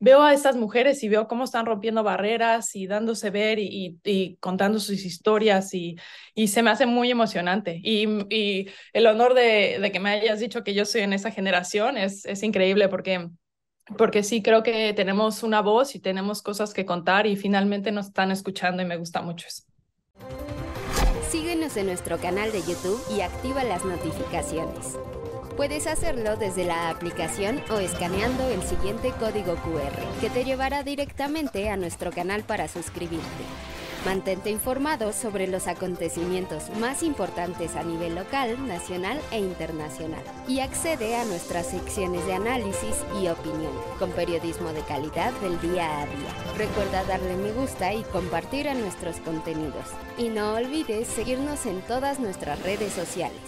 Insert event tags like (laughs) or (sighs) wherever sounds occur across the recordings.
veo a estas mujeres y veo cómo están rompiendo barreras y dándose ver y, y, contando sus historias y, y se me hace muy emocionante. Y, y el honor de, de, que me hayas dicho que yo soy en esa generación es, es increíble porque porque sí creo que tenemos una voz y tenemos cosas que contar y finalmente nos están escuchando y me gusta mucho eso. Síguenos en nuestro canal de YouTube y activa las notificaciones. Puedes hacerlo desde la aplicación o escaneando el siguiente código QR, que te llevará directamente a nuestro canal para suscribirte. Mantente informado sobre los acontecimientos más importantes a nivel local, nacional e internacional. Y accede a nuestras secciones de análisis y opinión, con periodismo de calidad del día a día. Recuerda darle me gusta y compartir nuestros contenidos. Y no olvides seguirnos en todas nuestras redes sociales.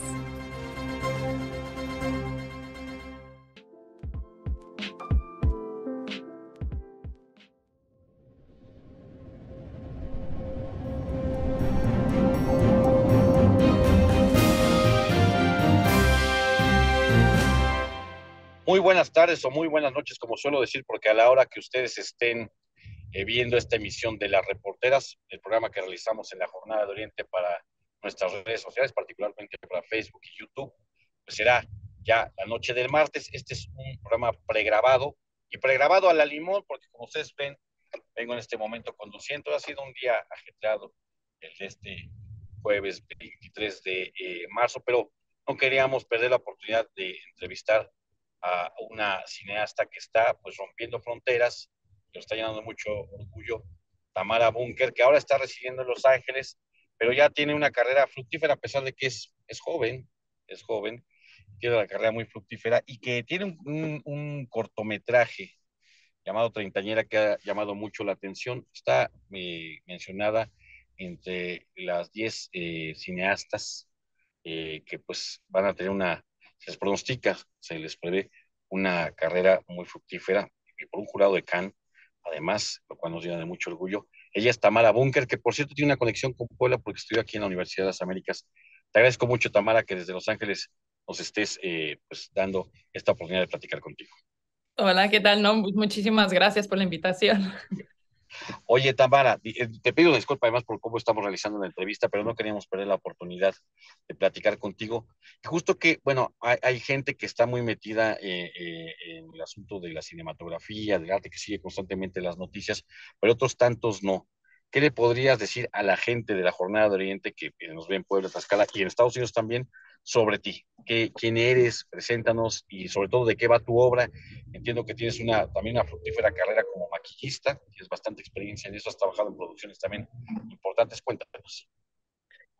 buenas tardes o muy buenas noches, como suelo decir, porque a la hora que ustedes estén eh, viendo esta emisión de las reporteras, el programa que realizamos en la jornada de Oriente para nuestras redes sociales, particularmente para Facebook y YouTube, pues será ya la noche del martes. Este es un programa pregrabado y pregrabado a la limón, porque como ustedes ven, vengo en este momento conduciendo. Ha sido un día ajetreado el de este jueves 23 de eh, marzo, pero no queríamos perder la oportunidad de entrevistar a una cineasta que está pues rompiendo fronteras, que lo está llenando mucho orgullo, Tamara Bunker, que ahora está residiendo en Los Ángeles, pero ya tiene una carrera fructífera a pesar de que es, es joven, es joven, tiene una carrera muy fructífera y que tiene un, cortometraje llamado Treintañera que ha llamado mucho la atención. Está eh, mencionada entre las 10 eh, cineastas eh, que pues van a tener una se les pronostica, se les prevé una carrera muy fructífera y por un jurado de Cannes, además, lo cual nos llena de mucho orgullo. Ella es Tamara Bunker, que por cierto tiene una conexión con Puebla porque estudió aquí en la Universidad de las Américas. Te agradezco mucho, Tamara, que desde Los Ángeles nos estés eh, pues, dando esta oportunidad de platicar contigo. Hola, ¿qué tal? No, muchísimas gracias por la invitación. Oye, Tamara, eh, te pido disculpa además por cómo estamos realizando la entrevista, pero no queríamos perder la oportunidad de platicar contigo. Justo que, bueno, hay, gente que está muy metida eh, eh, en el asunto de la cinematografía, del arte, que sigue constantemente las noticias, pero otros tantos no. ¿Qué le podrías decir a la gente de la Jornada de Oriente que nos ve en Puebla, Tascala y en Estados Unidos también sobre ti, qué, quién eres, preséntanos y sobre todo de qué va tu obra. Entiendo que tienes una, también una fructífera carrera como maquillista, tienes bastante experiencia en eso, has trabajado en producciones también importantes, cuéntanos.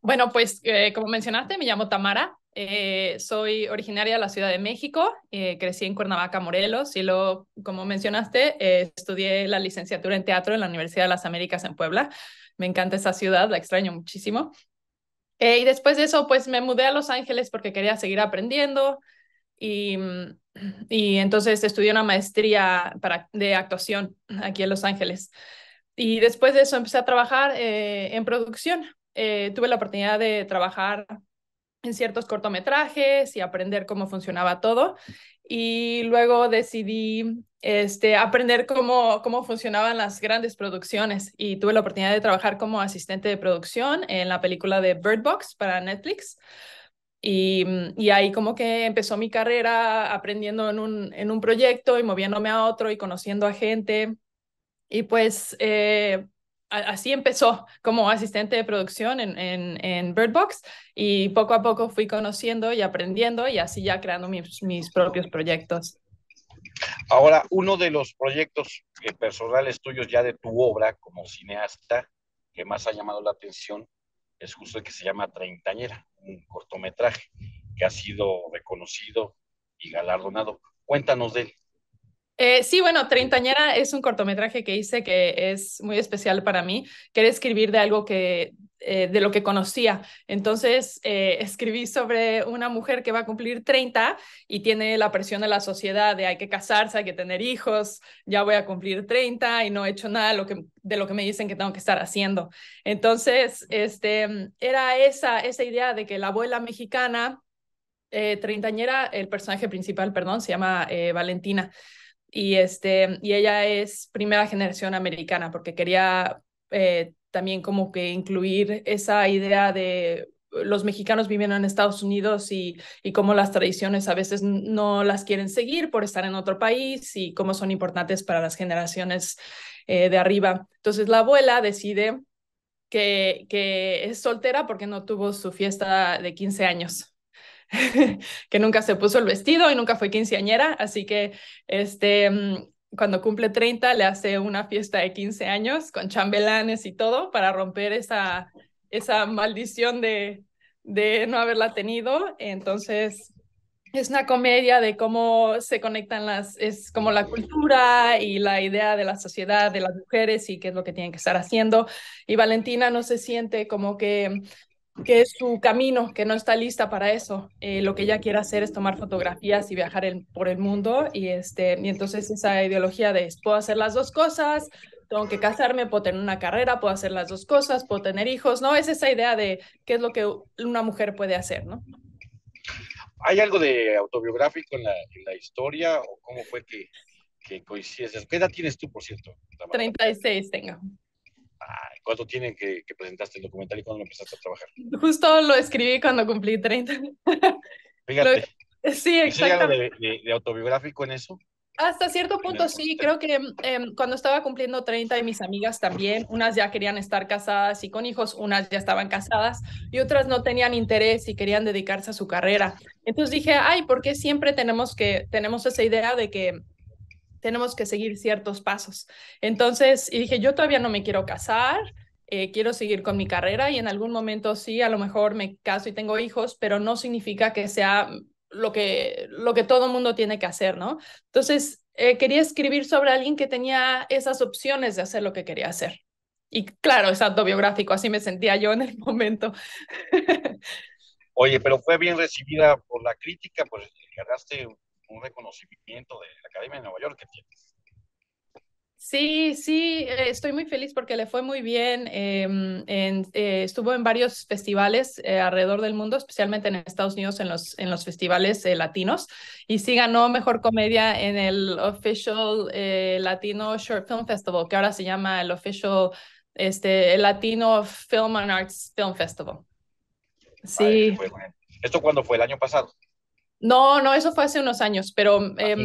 Bueno, pues eh, como mencionaste, me llamo Tamara, eh, soy originaria de la Ciudad de México, eh, crecí en Cuernavaca, Morelos, y luego, como mencionaste, estudié la licenciatura en teatro en la Universidad de las Américas en Puebla. Me encanta esa ciudad, la extraño muchísimo. Eh, y después de eso, pues me mudé a Los Ángeles porque quería seguir aprendiendo y, mm, (clears throat) y entonces estudié una maestría para, de actuación aquí en Los Ángeles. Y después de eso empecé a trabajar eh, en producción. Eh, tuve la oportunidad de trabajar en ciertos cortometrajes y aprender cómo funcionaba todo. Y luego decidí este, aprender cómo, cómo funcionaban las grandes producciones y tuve la oportunidad de trabajar como asistente de producción en la película de Bird Box para Netflix. Y, ahí como que empezó mi carrera aprendiendo en un, en un proyecto y moviéndome a otro y conociendo a gente. Y pues eh, así empezó como asistente de producción en, en, Bird y poco a poco fui conociendo y aprendiendo y así ya creando mis, mis propios proyectos. Ahora, uno de los proyectos eh, personales tuyos ya de tu obra como cineasta que más ha llamado la atención es justo el que se llama Treintañera, un cortometraje que ha sido reconocido y galardonado. Cuéntanos de él. Eh, sí, bueno, Treintañera es un cortometraje que hice que es muy especial para mí. Quería escribir de algo que eh, de lo que conocía. Entonces, eh, escribí sobre una mujer que va a cumplir 30 y tiene la presión de la sociedad de hay que casarse, hay que tener hijos, ya voy a cumplir 30 y no he hecho nada de lo que, me dicen que tengo que estar haciendo. Entonces, este, era esa, esa idea de que la abuela mexicana, treintañera, el personaje principal, perdón, se llama Valentina y, este, y ella es primera generación americana porque quería eh, también como que incluir esa idea de los mexicanos viven en Estados Unidos y, y cómo las tradiciones a veces no las quieren seguir por estar en otro país y cómo son importantes para las generaciones eh, de arriba. Entonces la abuela decide que, que es soltera porque no tuvo su fiesta de 15 años. (laughs) que nunca se puso el vestido y nunca fue quinceañera, así que este, mm, cuando cumple 30 le hace una fiesta de 15 años con chambelanes y todo para romper esa, esa maldición de, de no haberla tenido. Entonces, es una comedia de cómo se conectan las, es como la cultura y la idea de la sociedad, de las mujeres y qué es lo que tienen que estar haciendo. Y Valentina no se siente como que que es su camino, que no está lista para eso. Eh, lo que ella quiere hacer es tomar fotografías y viajar por el mundo. Y, este, y entonces esa ideología de puedo hacer las dos cosas, tengo que casarme, puedo tener una carrera, puedo hacer las dos cosas, puedo tener hijos, ¿no? Es esa idea de qué es lo que una mujer puede hacer, ¿no? ¿Hay algo de autobiográfico en la, historia o cómo fue que, que coincides? ¿Qué edad tienes tú, por cierto? 36 tengo. ¿Cuánto tiene que, presentaste el documental y cuándo lo empezaste a trabajar? Justo lo escribí cuando cumplí 30. (laughs) Fíjate. sí, exactamente. De, de, de, autobiográfico en eso? Hasta cierto punto sí, creo que em, cuando estaba cumpliendo 30 y mis amigas también, unas ya querían estar casadas y con hijos, unas ya estaban casadas y otras no tenían interés y querían dedicarse a su carrera. Entonces dije, ay, ¿por qué siempre tenemos, que, tenemos esa idea de que tenemos que seguir ciertos pasos. Entonces, y dije, yo todavía no me quiero casar, eh, quiero seguir con mi carrera y en algún momento sí, a lo mejor me caso y tengo hijos, pero no significa que sea lo que, lo que todo mundo tiene que hacer, ¿no? Entonces, eh, quería escribir sobre alguien que tenía esas opciones de hacer lo que quería hacer. Y claro, es autobiográfico, así me sentía yo en el (laughs) momento. Oye, pero fue bien recibida por la crítica, pues ganaste un reconocimiento de la Academia de Nueva York que tienes. Sí, sí, eh, estoy muy feliz porque le fue muy bien. Em, eh, estuvo en varios festivales eh, alrededor del mundo, especialmente en Estados Unidos, en los, en los festivales latinos. Y sí ganó Mejor Comedia en el Official Latino Short Film Festival, que ahora se llama el Official este, Latino Film and Arts Film Festival. Sí. ¿Esto cuándo fue? ¿El año pasado? No, no, eso fue hace unos años, pero em,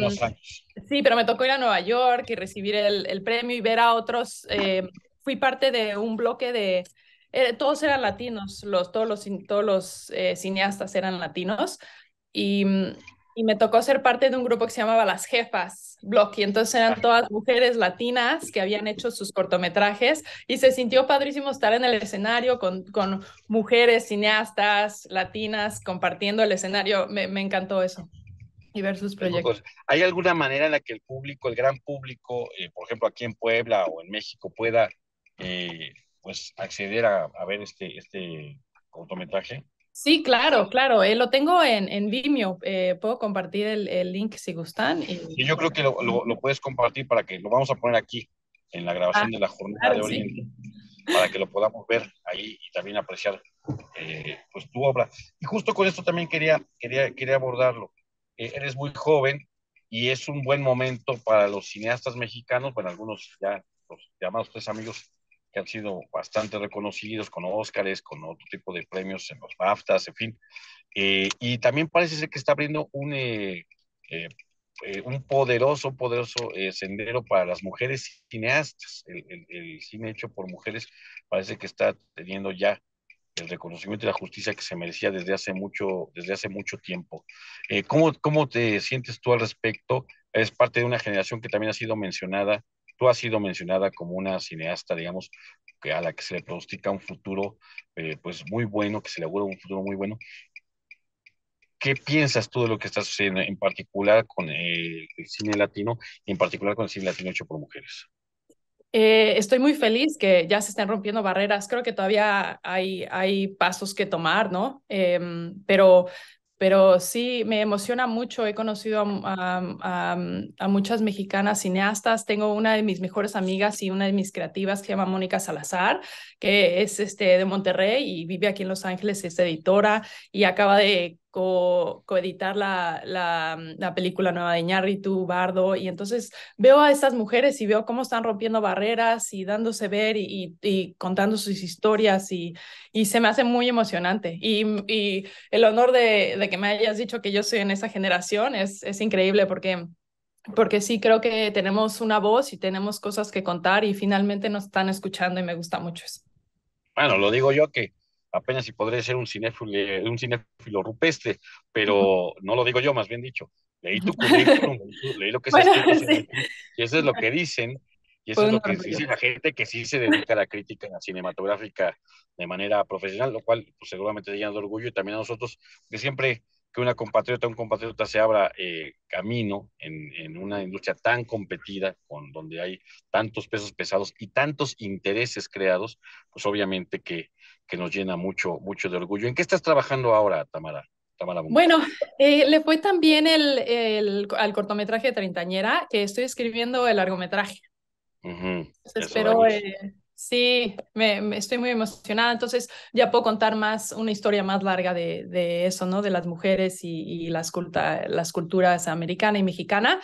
sí, pero me tocó ir a Nueva York y recibir el, premio y ver a otros. Em, fui parte de un bloque de, eh, todos eran latinos, los, todos los, todos los eh, cineastas eran latinos y mm, y me tocó ser parte de un grupo que se llamaba Las Jefas Block, y entonces eran todas mujeres latinas que habían hecho sus cortometrajes, y se sintió padrísimo estar en el escenario con, mujeres cineastas latinas compartiendo el escenario, me, encantó eso. Y ver sus pues, proyectos. ¿Hay alguna manera en la que el público, el gran público, eh, por ejemplo aquí en Puebla o en México, pueda eh, pues acceder a, ver este, este cortometraje? Sí, claro, claro. Eh, lo tengo en, en Vimeo. Eh, puedo compartir el, el, link si gustan. Y... yo creo que lo, puedes compartir para que lo vamos a poner aquí en la ah, grabación de la jornada de Oriente. Para que lo podamos ver ahí y también apreciar eh, pues, tu obra. Y justo con esto también quería, quería, quería abordarlo. eres muy joven y es un buen momento para los cineastas mexicanos, bueno, algunos ya los llamados tres amigos que han sido bastante reconocidos con Óscares, con otro tipo de premios en los BAFTAs, en fin. Eh, y también parece ser que está abriendo un, eh, eh, un poderoso, poderoso sendero para las mujeres cineastas. El, cine hecho por mujeres parece que está teniendo ya el reconocimiento y la justicia que se merecía desde hace mucho, desde hace mucho tiempo. ¿cómo, ¿Cómo te sientes tú al respecto? Es parte de una generación que también ha sido mencionada Tú has sido mencionada como una cineasta, digamos, que a la que se le pronostica un futuro eh, pues muy bueno, que se le augura un futuro muy bueno. ¿Qué piensas tú de lo que está sucediendo en particular con eh, el cine latino y en particular con el cine latino hecho por mujeres? Eh, estoy muy feliz que ya se están rompiendo barreras. Creo que todavía hay, hay pasos que tomar, ¿no? Em, pero pero sí me emociona mucho. He conocido a, muchas mexicanas cineastas. Tengo una de mis mejores amigas y una de mis creativas que se llama Mónica Salazar, que es este, de Monterrey y vive aquí en Los Ángeles, es editora y acaba de coeditar la, mm, la, película nueva de Iñárritu, Bardo, y entonces veo a estas mujeres y veo cómo están rompiendo barreras y dándose ver y, contando sus historias y, y se me hace muy emocionante. Y, mm, y el honor de, que me hayas dicho que yo soy en esa generación es, es increíble porque porque sí creo que tenemos una voz y tenemos cosas que contar y finalmente nos están escuchando y me gusta mucho eso. Bueno, lo digo yo que apenas si podré ser un cinéfilo, un cinéfilo rupestre, pero no lo digo yo, más bien dicho. Leí tu (laughs) currículum, leí lo que se bueno, y eso es lo que dicen, y eso es lo que dice la gente que sí se dedica a la crítica cinematográfica de manera profesional, lo cual pues, seguramente te llena de orgullo y también a nosotros, de siempre que una compatriota, un compatriota se abra eh, camino en, en, una industria tan competida, con donde hay tantos pesos pesados y tantos intereses creados, pues obviamente que que nos llena mucho, mucho de orgullo. ¿En qué estás trabajando ahora, Tamara? bueno, eh, le fue también el, el, al cortometraje de Treintañera, que estoy escribiendo el largometraje. Espero, eh, sí, me, estoy muy emocionada. Entonces ya puedo contar más, una historia más larga de, eso, ¿no? De las mujeres y, las, las culturas americana y mexicana.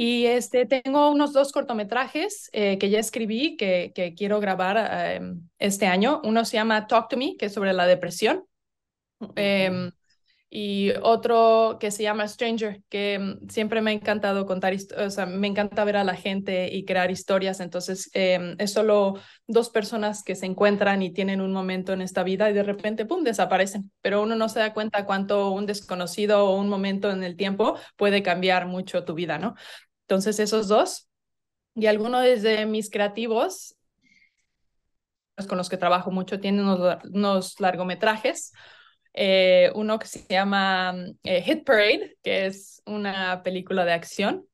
Y este, tengo unos dos cortometrajes eh, que ya escribí, que, que quiero grabar em, este año. Uno se llama Talk to Me, que es sobre la depresión. Em, y otro que se llama Stranger, que em, siempre me ha encantado contar, o sea, me encanta ver a la gente y crear historias, entonces es solo dos personas que se encuentran y tienen un momento en esta vida y de repente, ¡pum!, desaparecen, pero uno no se da cuenta cuánto un desconocido o un momento en el tiempo puede cambiar mucho tu vida, ¿no? Entonces, esos dos y alguno de mis creativos con los que trabajo mucho tienen unos, largometrajes. Eh, uno que se llama eh, Hit Parade, que es una película de acción.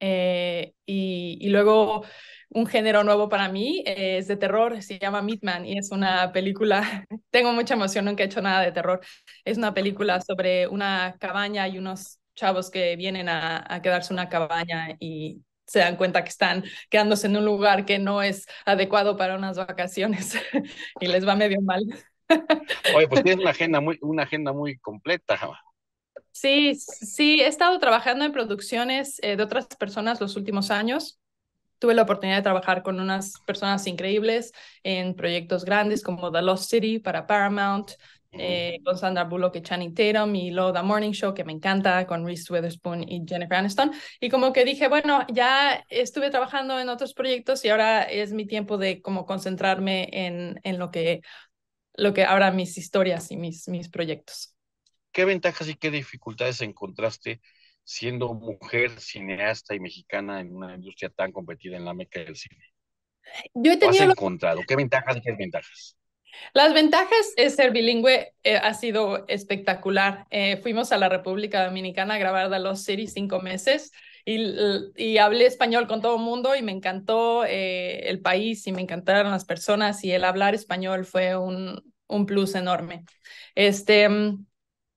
Eh, y, luego un género nuevo para mí es de terror, se llama Meatman y es una película, (laughs) tengo mucha emoción, nunca he hecho nada de terror, es una película sobre una cabaña y unos chavos que vienen a, quedarse en una cabaña y se dan cuenta que están quedándose en un lugar que no es adecuado para unas vacaciones (laughs) y les va medio mal. (laughs) Oye, pues tienes una agenda muy, una agenda muy completa. Sí, sí, he estado trabajando en producciones eh, de otras personas los últimos años. Tuve la oportunidad de trabajar con unas personas increíbles en proyectos grandes como The Lost City para Paramount, eh, con Sandra Bullock y Channing Tatum y luego The Morning Show, que me encanta, con Reese Witherspoon y Jennifer Aniston. Y como que dije, bueno, ya estuve trabajando en otros proyectos y ahora es mi tiempo de como concentrarme en, en lo, que, lo que ahora mis historias y mis, mis proyectos. ¿Qué ventajas y qué dificultades encontraste siendo mujer cineasta y mexicana en una industria tan competida en la meca del cine? Yo he ¿Qué has encontrado? ¿Qué ventajas y qué desventajas? Las ventajas de ser bilingüe eh, ha sido espectacular. Eh, fuimos a la República Dominicana a grabar los City cinco meses y, y hablé español con todo el mundo y me encantó eh, el país y me encantaron las personas y el hablar español fue un, un plus enorme. Este, mm,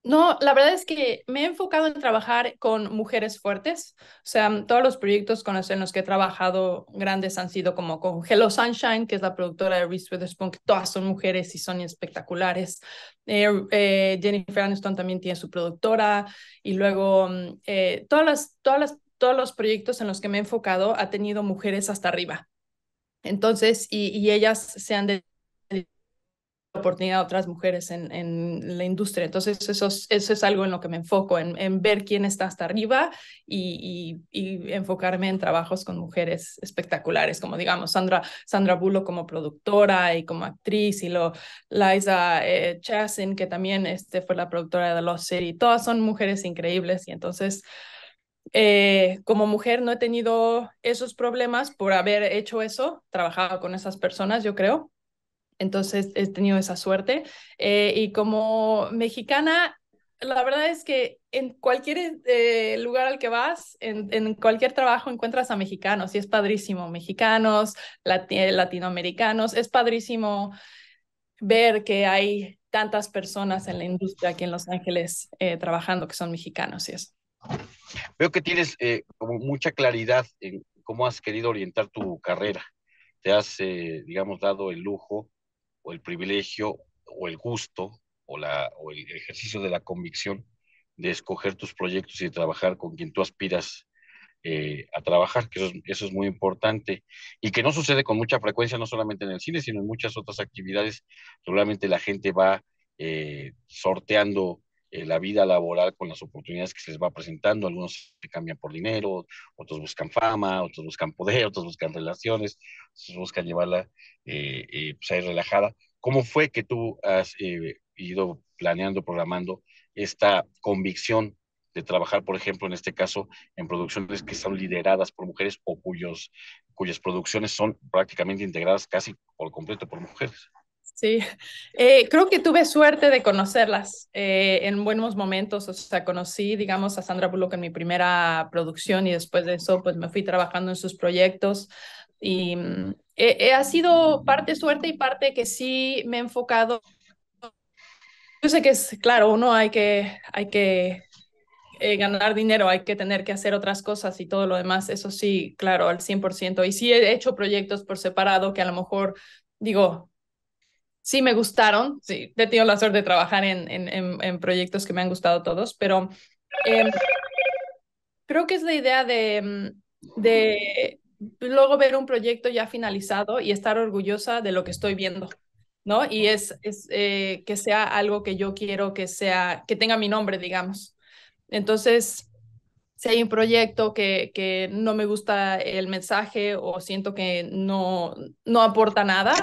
no, la verdad es que me he enfocado en trabajar con mujeres fuertes. O sea, mm, todos los proyectos con los, en los que he trabajado grandes han sido como con Hello Sunshine, que es la productora de Reese Witherspoon, que todas son mujeres y son espectaculares. Eh, eh, Jennifer Aniston también tiene su productora. Y luego, mm, eh, todas todas todos los proyectos en los que me he enfocado ha tenido mujeres hasta arriba. Entonces, y, y ellas se han oportunidad a otras mujeres en, en la industria. Entonces, eso es, eso es algo en lo que me enfoco, en, en ver quién está hasta arriba y, y, enfocarme en trabajos con mujeres espectaculares, como digamos Sandra, Sandra como productora y como actriz, y lo, Liza eh, Chasin que también este, fue la productora de Lost City. Todas son mujeres increíbles y entonces... Eh, como mujer no he tenido esos problemas por haber hecho eso, trabajado con esas personas, yo creo. Entonces he tenido esa suerte. Eh, y como mexicana, la verdad es que en cualquier eh, lugar al que vas, en, cualquier trabajo encuentras a mexicanos y es padrísimo, mexicanos, latinoamericanos, es padrísimo ver que hay tantas personas en la industria aquí en Los Ángeles eh, trabajando que son mexicanos y eso. Veo que tienes como mucha claridad en cómo has querido orientar tu carrera. Te has, digamos, dado el lujo o el privilegio o el gusto o, la, o el ejercicio de la convicción de escoger tus proyectos y de trabajar con quien tú aspiras eh, a trabajar, que eso es, muy importante y que no sucede con mucha frecuencia, no solamente en el cine, sino en muchas otras actividades. Seguramente la gente va eh, sorteando eh, la vida laboral con las oportunidades que se les va presentando. Algunos se cambian por dinero, otros buscan fama, otros buscan poder, otros buscan relaciones, otros buscan llevarla eh, eh pues ahí relajada. ¿Cómo fue que tú has eh, ido planeando, programando esta convicción de trabajar, por ejemplo, en este caso, en producciones que son lideradas por mujeres o cuyos, cuyas producciones son prácticamente integradas casi por completo por mujeres. Sí, eh, creo que tuve suerte de conocerlas eh, en buenos momentos, o sea, conocí, digamos, a Sandra Bullock en mi primera producción y después de eso, pues me fui trabajando en sus proyectos y mm, ha sido parte suerte y parte que sí me he enfocado. Yo sé que es, claro, uno hay que, hay que eh, ganar dinero, hay que tener que hacer otras cosas y todo lo demás, eso sí, claro, al 100%. Y sí he hecho proyectos por separado que a lo mejor, digo, sí me gustaron, sí, he tenido la suerte de trabajar en, en, proyectos que me han gustado todos, pero em, creo que es la idea mm, de, luego ver un proyecto ya finalizado y estar orgullosa de lo que estoy viendo. ¿no? Y es, eh, que sea algo que yo quiero que sea, que tenga mi nombre, digamos. Entonces, si hay un proyecto que, que no me gusta el mensaje o siento que no, no aporta nada,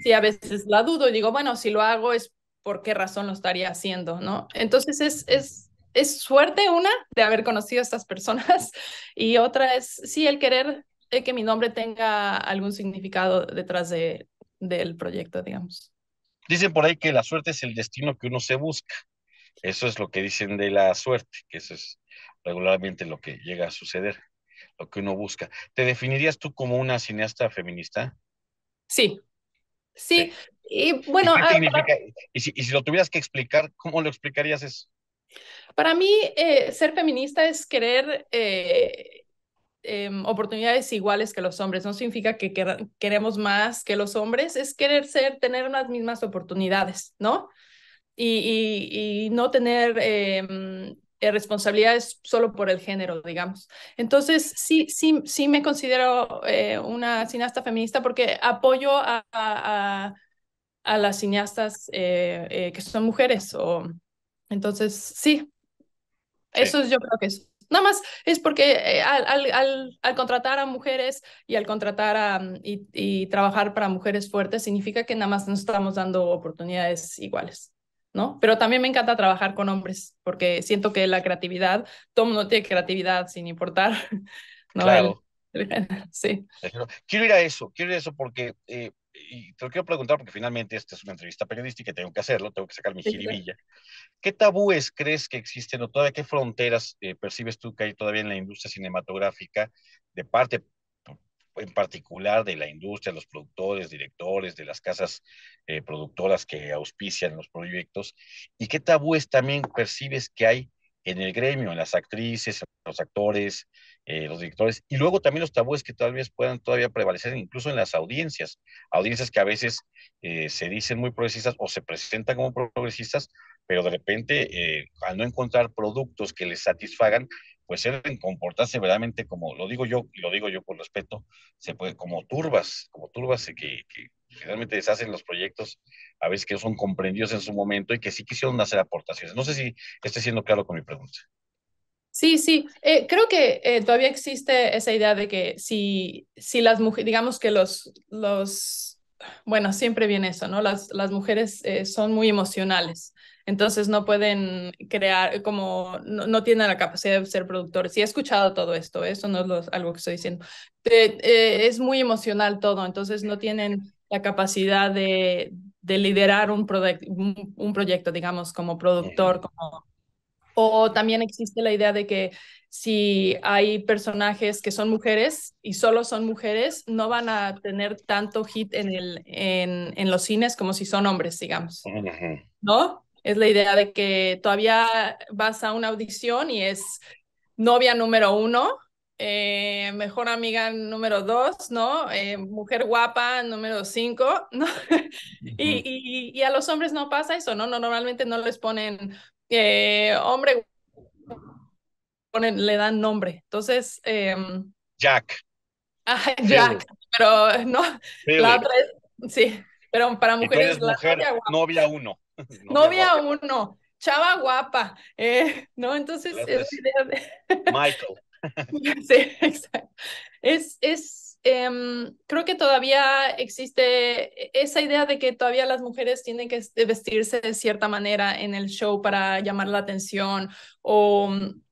sí, a veces la dudo y digo, bueno, si lo hago es por qué razón lo estaría haciendo, ¿no? Entonces es, es, es suerte una de haber conocido a estas personas (laughs) y otra es, sí, el querer eh, que mi nombre tenga algún significado detrás de, del proyecto, digamos. Dicen por ahí que la suerte es el destino que uno se busca. Eso es lo que dicen de la suerte, que eso es regularmente lo que llega a suceder, lo que uno busca. ¿Te definirías tú como una cineasta feminista? Sí, Sí, y bueno... Ah, ¿Y, si, lo tuvieras que explicar, ¿cómo lo explicarías eso? Para mí, eh, ser feminista es querer eh, em, oportunidades iguales que los hombres. No significa que queremos más que los hombres, es querer ser, tener las mismas oportunidades, ¿no? Y, y no tener em, eh, responsabilidades solo por el género, digamos. Entonces, sí, sí, sí me considero eh, una cineasta feminista porque apoyo a, las cineastas eh, que son mujeres. O... Entonces, sí, eso es, yo creo que es. Nada más es porque al, contratar a mujeres y al contratar a, mm, y, y trabajar para mujeres fuertes significa que nada más nos estamos dando oportunidades iguales. ¿no? Pero también me encanta trabajar con hombres, porque siento que la creatividad, Tom no tiene creatividad sin importar, (laughs) Claro. sí. Quiero ir a eso, quiero ir a eso porque, eh, y te lo quiero preguntar porque finalmente esta es una entrevista periodística y tengo que hacerlo, tengo que sacar mi ¿Qué tabúes crees que existen o todavía qué fronteras eh, percibes tú que hay todavía en la industria cinematográfica de parte en particular de la industria, los productores, directores, de las casas eh, productoras que auspician los proyectos, y qué tabúes también percibes que hay en el gremio, en las actrices, los actores, eh, los directores, y luego también los tabúes que tal vez puedan todavía prevalecer incluso en las audiencias, audiencias que a veces eh, se dicen muy progresistas o se presentan como progresistas, pero de repente al no encontrar productos que les satisfagan, pues en comportarse verdaderamente como, lo digo yo, y lo digo yo por respeto, se puede, como turbas, como turbas que, que realmente deshacen los proyectos, a veces que son comprendidos en su momento y que sí quisieron hacer aportaciones. No sé si estoy siendo claro con mi pregunta. Sí, sí, eh, creo que eh, todavía existe esa idea de que si, si las mujeres, digamos que los, los, bueno, siempre viene eso, ¿no? Las, las mujeres eh, son muy emocionales. Entonces no pueden crear, como no, tienen la capacidad de ser productores. Y he escuchado todo esto, ¿eh? eso no es algo que estoy diciendo. Eh, es muy emocional todo, entonces no tienen la capacidad de, de liderar un, un, un, proyecto, digamos, como productor, como... O también existe la idea de que si hay personajes que son mujeres y solo son mujeres, no van a tener tanto hit en, el, en, en los cines como si son hombres, digamos. ¿No? es la idea de que todavía vas a una audición y es novia número uno, eh, mejor amiga número dos, ¿no? Eh, mujer guapa número cinco, ¿no? (laughs) y, a los hombres no pasa eso, ¿no? no normalmente no les ponen eh, hombre, le dan nombre. Entonces... Em, Jack. Ah, (laughs) Jack, pero no, la otra sí, pero para mujeres... la novia uno. (laughs) Novia uno, chava guapa, eh, ¿no? Entonces, es (laughs) Michael. (laughs) Es, em, creo que todavía existe esa idea de que todavía las mujeres tienen que vestirse de cierta manera en el show para llamar la atención o mm,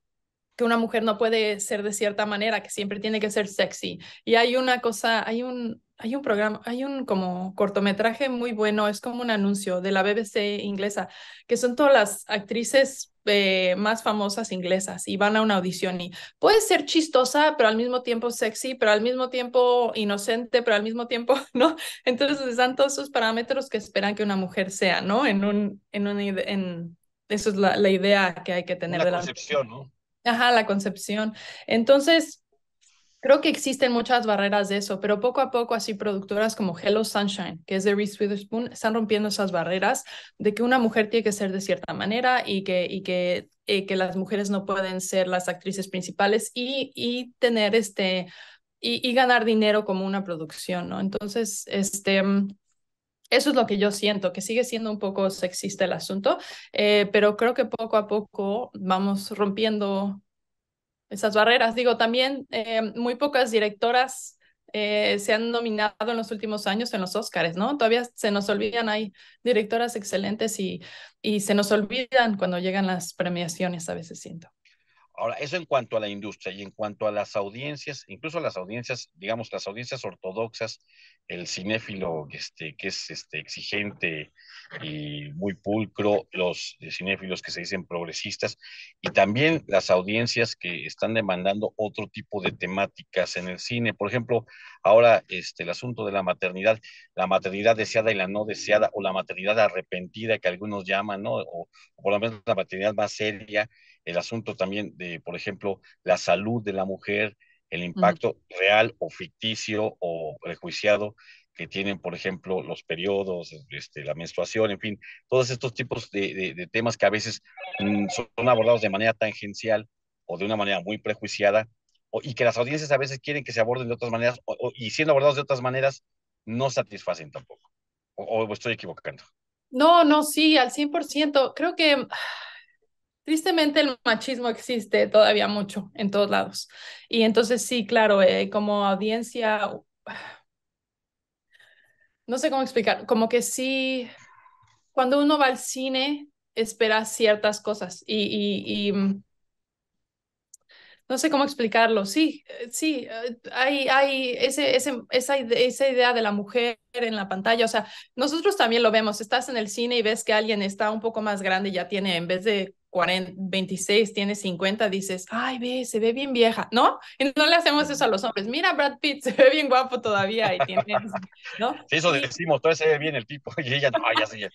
que una mujer no puede ser de cierta manera, que siempre tiene que ser sexy. Y hay una cosa, hay un, hay un programa, hay un como cortometraje muy bueno, es como un anuncio de la BBC inglesa, que son todas las actrices eh, más famosas inglesas y van a una audición y puede ser chistosa, pero al mismo tiempo sexy, pero al mismo tiempo inocente, pero al mismo tiempo, (laughs) ¿no? Entonces les dan todos esos parámetros que esperan que una mujer sea, ¿no? En un, en un, en, eso es la, idea que hay que tener. La concepción, ¿no? Ajá, la concepción. Entonces, Creo que existen muchas barreras de eso, pero poco a poco así productoras como Hello Sunshine, que es de Reese Witherspoon, están rompiendo esas barreras de que una mujer tiene que ser de cierta manera y que, y que, eh, que las mujeres no pueden ser las actrices principales y, y tener este, y, y, ganar dinero como una producción, ¿no? Entonces, este... Eso es lo que yo siento, que sigue siendo un poco sexista el asunto, eh, pero creo que poco a poco vamos rompiendo esas barreras. Digo, también eh, muy pocas directoras eh, se han nominado en los últimos años en los Oscars, ¿no? Todavía se nos olvidan, hay directoras excelentes y, y se nos olvidan cuando llegan las premiaciones, a veces siento. Ahora, eso en cuanto a la industria y en cuanto a las audiencias, incluso las audiencias, digamos, las audiencias ortodoxas, el cinéfilo este, que es este, exigente y muy pulcro, los cinéfilos que se dicen progresistas, y también las audiencias que están demandando otro tipo de temáticas en el cine. Por ejemplo, Ahora, este, el asunto de la maternidad, la maternidad deseada y la no deseada, o la maternidad arrepentida que algunos llaman, ¿no? O, por lo menos la maternidad más seria, el asunto también de, por ejemplo, la salud de la mujer, el impacto real o ficticio o prejuiciado que tienen, por ejemplo, los periodos, este, la menstruación, en fin, todos estos tipos de, temas que a veces mm, son abordados de manera tangencial o de una manera muy prejuiciada y que las audiencias a veces quieren que se aborden de otras maneras y siendo abordados de otras maneras no satisfacen tampoco. O, estoy equivocando? No, no, sí, al 100%. Creo que (sighs) tristemente el machismo existe todavía mucho en todos lados. Y entonces sí, claro, eh, como audiencia, (sighs) no sé cómo explicar, como que sí, cuando uno va al cine, espera ciertas cosas y mm, no sé cómo explicarlo, sí, eh, sí, eh, hay, hay ese, esa, esa idea de la mujer en la pantalla, o sea, nosotros también lo vemos, estás en el cine y ves que alguien está un poco más grande, ya tiene, en vez de 26, tiene 50, dices, ay, ve, se ve bien vieja, ¿no? Y no le hacemos eso a los hombres, mira, Brad Pitt (laughs) se ve bien guapo todavía (laughs) ¿no? Sí, eso decimos, todavía se ve bien el tipo (laughs) y ella, no, ya se,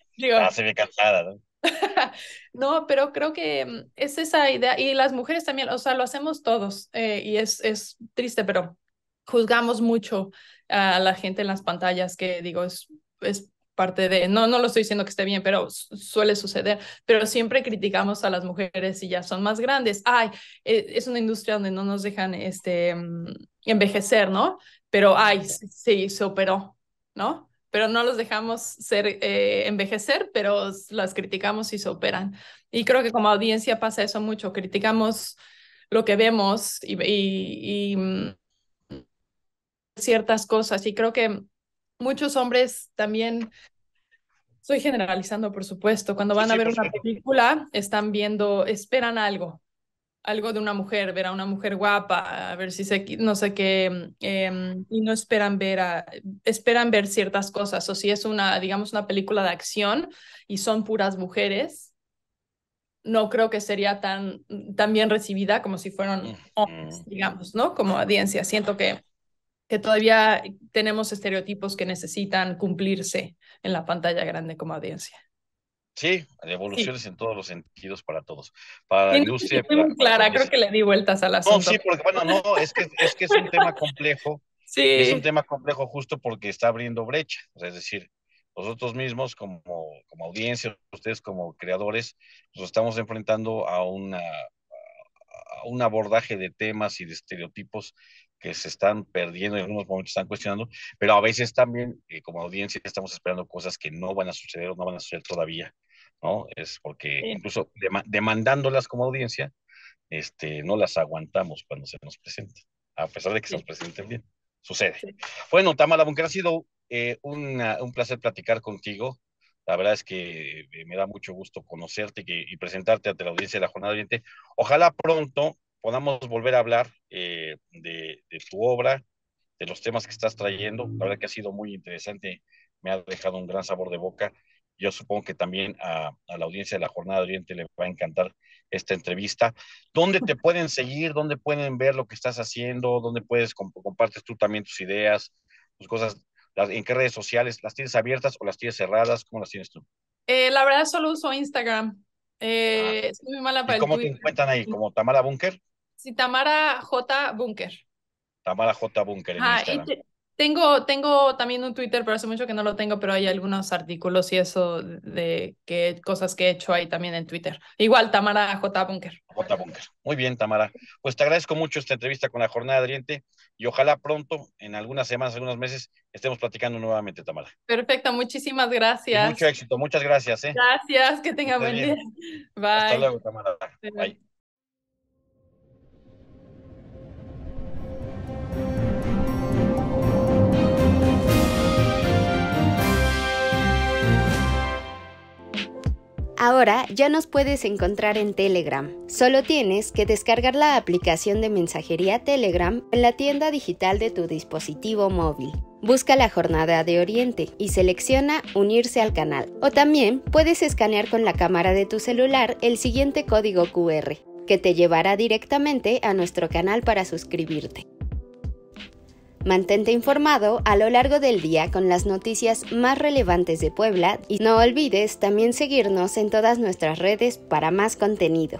se ve cansada, ¿no? (laughs) no, pero creo que mm, es esa idea y las mujeres también, o sea, lo hacemos todos eh, y es, es triste, pero juzgamos mucho a la gente en las pantallas, que digo, es, es parte de, no, no lo estoy diciendo que esté bien, pero suele suceder, pero siempre criticamos a las mujeres y ya son más grandes. Ay, eh, es una industria donde no nos dejan este, mm, envejecer, ¿no? Pero, ay, sí, se operó, ¿no? pero no los dejamos ser, eh, envejecer, pero las criticamos y se operan. Y creo que como audiencia pasa eso mucho, criticamos lo que vemos y, mm, ciertas cosas. Y creo que muchos hombres también Estoy generalizando, por supuesto. Cuando van a ver una película, están viendo, esperan algo, algo de una mujer, ver a una mujer guapa, a ver si no sé qué, em, y no esperan ver, esperan ver ciertas cosas, o si es una, digamos, una película de acción y son puras mujeres, no creo que sería tan, bien recibida como si fueran hombres, digamos, ¿no? Como audiencia, siento que, que todavía tenemos estereotipos que necesitan cumplirse en la pantalla grande como audiencia. Sí, evoluciones en todos los sentidos para todos. Para la industria. creo que le di vueltas al asunto. No, sí, porque bueno, no, es que es, un tema complejo. Sí. Es un tema complejo justo porque está abriendo brecha. es decir, nosotros mismos como, como audiencia, ustedes como creadores, nos estamos enfrentando a, una, a un abordaje de temas y de estereotipos que se están perdiendo, y en algunos momentos están cuestionando, pero a veces también eh, como audiencia estamos esperando cosas que no van a suceder o no van a suceder todavía. ¿no? Es porque incluso demandándolas como audiencia, este, no las aguantamos cuando se nos presentan a pesar de que se nos presenten bien. Sucede. Bueno, Tamala Bunker, ha sido eh, un placer platicar contigo. La verdad es que eh, me da mucho gusto conocerte y presentarte ante la audiencia de la Jornada Oriente. Ojalá pronto podamos volver a hablar eh, de, de tu obra, de los temas que estás trayendo. La verdad que ha sido muy interesante, me ha dejado un gran sabor de boca yo supongo que también a, la audiencia de la Jornada de Oriente le va a encantar esta entrevista. ¿Dónde te pueden seguir? ¿Dónde pueden ver lo que estás haciendo? ¿Dónde puedes, compartes tú también tus ideas, tus cosas? ¿En qué redes sociales? ¿Las tienes abiertas o las tienes cerradas? ¿Cómo las tienes tú? Eh, la verdad solo uso Instagram. Eh, ah. muy mala para ¿y ¿Cómo te encuentran ahí? ¿Como Tamara Bunker? Sí, Tamara J. Bunker. Tamara J. Bunker Instagram. Tengo, tengo también un Twitter, pero hace mucho que no lo tengo, pero hay algunos artículos y eso de que, cosas que he hecho ahí también en Twitter. Igual, Tamara J. Bunker. J. Bunker. Muy bien, Tamara. Pues te agradezco mucho esta entrevista con la Jornada Adriente y ojalá pronto, en algunas semanas, algunos meses, estemos platicando nuevamente, Tamara. Perfecto, muchísimas gracias. mucho éxito, muchas gracias. ¿eh? Gracias, que tenga buen día. Bye. Hasta luego, Tamara. Bye. Ahora ya nos puedes encontrar en Telegram. Solo tienes que descargar la aplicación de mensajería Telegram en la tienda digital de tu dispositivo móvil. Busca la jornada de Oriente y selecciona unirse al canal. O también puedes escanear con la cámara de tu celular el siguiente código QR, que te llevará directamente a nuestro canal para suscribirte. Mantente informado a lo largo del día con las noticias más relevantes de Puebla y no olvides también seguirnos en todas nuestras redes para más contenido.